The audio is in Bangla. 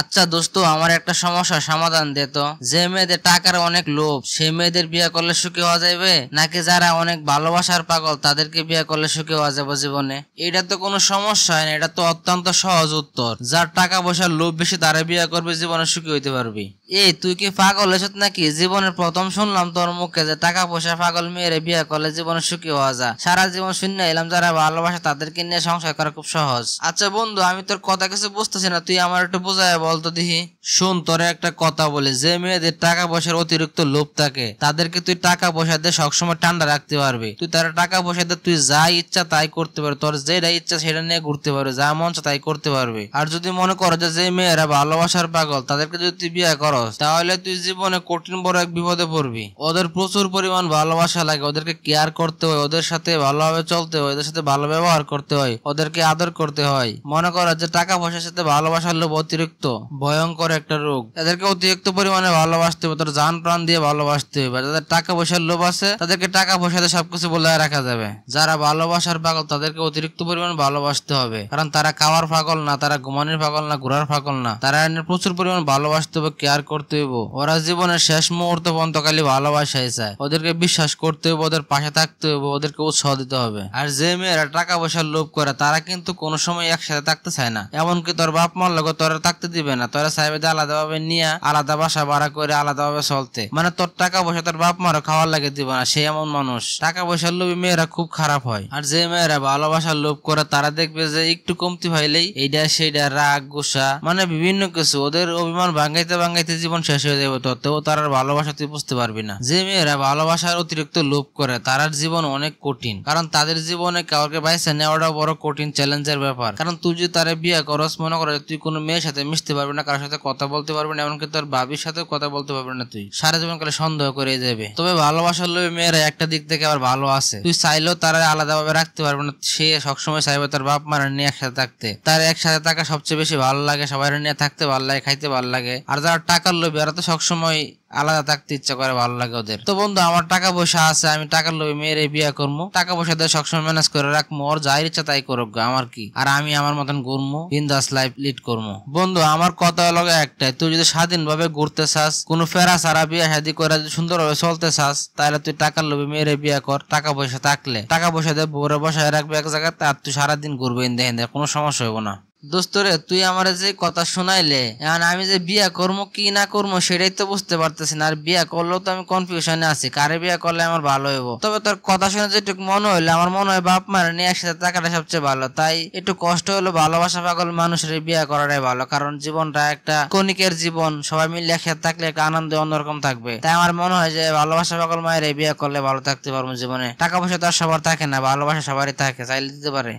আচ্ছা দোস্ত আমার একটা সমস্যা সমাধান দে তো যে মেয়েদের টাকার অনেক লোভ সে মেয়েদের বিয়ে করলে সুখী হওয়া যাবে নাকি যারা অনেক ভালোবাসার পাগল তাদেরকে বিয়ে করলে সুখী হওয়া যাবে জীবনে এটা তো কোনো সমস্যা হয় না এটা তো অত্যন্ত সহজ উত্তর যার টাকা পয়সার লোভ বেশি তারা বিয়ে করবে জীবনে সুখী হইতে পারবি এই তুই কি পাগল এসত নাকি জীবনের প্রথম শুনলাম তোর মুখে যে টাকা পয়সা পাগল মেয়েরে বিয়ে করলে জীবনে সুখী হওয়া যায় সারা জীবন শূন্য এলাম যারা ভালোবাসা তাদেরকে নিয়ে সংসার করা খুব সহজ আচ্ছা বন্ধু আমি তোর কথা কিছু বুঝতেছি না তুই আমার একটু বোঝায় বলতো দিহি শুন তোর একটা কথা বলে যে মেয়েদের টাকা পয়সার অতিরিক্ত লোভ থাকে তাদেরকে তুই টাকা পয়সা দিয়ে সবসময় ঠান্ডা রাখতে পারবি তুই তারা টাকা পয়সা দিয়ে তুই যা ইচ্ছা তাই করতে পারবি তোর যেটা ইচ্ছা সেটা নিয়ে ঘুরতে পারবি যা মন তাই করতে পারবি আর যদি মনে করো যে মেয়েরা ভালোবাসার পাগল তাদেরকে যদি তুই বিয়ে করো খরচ তাহলে তুই জীবনে কঠিন বড় এক বিপদে পড়বি ওদের প্রচুর পরিমাণ ভালোবাসা লাগে ওদেরকে কেয়ার করতে হয় ওদের সাথে ভালোভাবে চলতে হয় ওদের সাথে ভালো ব্যবহার করতে হয় ওদেরকে আদর করতে হয় মনে করো যে টাকা পয়সার সাথে ভালোবাসার লোভ অতিরিক্ত ভয়ঙ্কর একটা রোগ তাদেরকে অতিরিক্ত পরিমাণে ভালোবাসতে হবে তোর যান প্রাণ দিয়ে ভালোবাসতে হবে যাদের টাকা পয়সার লোভ আছে তাদেরকে টাকা পয়সাতে সবকিছু বলে রাখা যাবে যারা ভালোবাসার পাগল তাদেরকে অতিরিক্ত পরিমাণ ভালোবাসতে হবে কারণ তারা খাওয়ার পাগল না তারা ঘুমানোর পাগল না ঘোরার পাগল না তারা প্রচুর পরিমাণ ভালোবাসতে হবে কেয়ার করতে হইব ওরা জীবনের শেষ মুহূর্ত পর্যন্ত খালি ভালোবাসায় চায় ওদেরকে বিশ্বাস করতে হইব ওদের পাশে থাকতে হইব ওদেরকে উৎসাহ দিতে হবে আর যে মেয়েরা টাকা পয়সার লোভ করে তারা কিন্তু কোনো সময় একসাথে থাকতে চায় না এমনকি তোর বাপ মার লোক তোরা থাকতে দিবে না তোরা চাইবে যে আলাদাভাবে নিয়ে আলাদা বাসা ভাড়া করে আলাদাভাবে চলতে মানে তোর টাকা পয়সা তোর বাপ মারও খাওয়ার লাগে দিব না সে এমন মানুষ টাকা পয়সার লোভে মেয়েরা খুব খারাপ হয় আর যে মেয়েরা ভালোবাসার লোভ করে তারা দেখবে যে একটু কমতি হইলেই এইটা সেইটা রাগ গুসা মানে বিভিন্ন কিছু ওদের অভিমান ভাঙ্গাইতে ভাঙ্গাইতে এতে জীবন শেষ হয়ে যাবে তত্ত্বেও ভালোবাসা তুই বুঝতে পারবি না যে মেয়েরা ভালোবাসার অতিরিক্ত লোভ করে তারার জীবন অনেক কঠিন কারণ তাদের জীবনে কাউকে বাইসে নেওয়াটা বড় কঠিন চ্যালেঞ্জের ব্যাপার কারণ তুই যদি তারা বিয়ে করস মনে করে তুই কোনো মেয়ের সাথে মিশতে পারবি না কারোর সাথে কথা বলতে পারবি না এমনকি তোর বাবির সাথেও কথা বলতে পারবি না তুই সারা জীবন কালে সন্দেহ করে যাবে তবে ভালোবাসার লোভে মেয়েরা একটা দিক থেকে আবার ভালো আছে তুই চাইলেও তারা আলাদাভাবে রাখতে পারবে না সে সবসময় চাইবে তার বাপ মারা নিয়ে একসাথে থাকতে তার একসাথে থাকা সবচেয়ে বেশি ভালো লাগে সবাই নিয়ে থাকতে ভালো লাগে খাইতে ভালো লাগে আর যারা টাকা টাকার লোভে ওরা তো সবসময় আলাদা থাকতে ইচ্ছা করে ভালো লাগে ওদের তো বন্ধু আমার টাকা পয়সা আছে আমি টাকার লোভে মেয়ের বিয়ে করবো টাকা পয়সা দিয়ে সবসময় ম্যানেজ করে রাখবো ওর যাই ইচ্ছা তাই করব আমার কি আর আমি আমার মতন ঘুরবো বিন্দাস লাইফ লিড করবো বন্ধু আমার কথা হলো একটাই তুই যদি স্বাধীনভাবে ঘুরতে চাস কোন ফেরা সারা বিয়ে শাদি করে যদি সুন্দরভাবে চলতে চাস তাহলে তুই টাকার লোভে মেয়ের বিয়ে কর টাকা পয়সা থাকলে টাকা পয়সা দিয়ে বউরে বসায় রাখবে এক জায়গায় আর তুই সারাদিন ঘুরবে দেখেন কোনো সমস্যা হইব না দোস্তরে তুই আমার যে কথা শোনাইলে এখন আমি যে বিয়া করবো কি না করবো সেটাই তো বুঝতে পারতেছি না আর বিয়া করলেও তো আমি কনফিউশনে আছি কারে বিয়া করলে আমার ভালো হইব তবে তোর কথা শুনে যেটুকু মনে হইলো আমার মনে হয় বাপ মার নিয়ে একসাথে থাকাটা সবচেয়ে ভালো তাই একটু কষ্ট হলো ভালোবাসা পাগল মানুষের বিয়া করাটাই ভালো কারণ জীবনটা একটা কণিকের জীবন সবাই মিলে একসাথে থাকলে একটা আনন্দ অন্যরকম থাকবে তাই আমার মনে হয় যে ভালোবাসা পাগল মায়ের বিয়া করলে ভালো থাকতে পারবো জীবনে টাকা পয়সা তো আর সবার থাকে না ভালোবাসা সবারই থাকে চাইলে দিতে পারে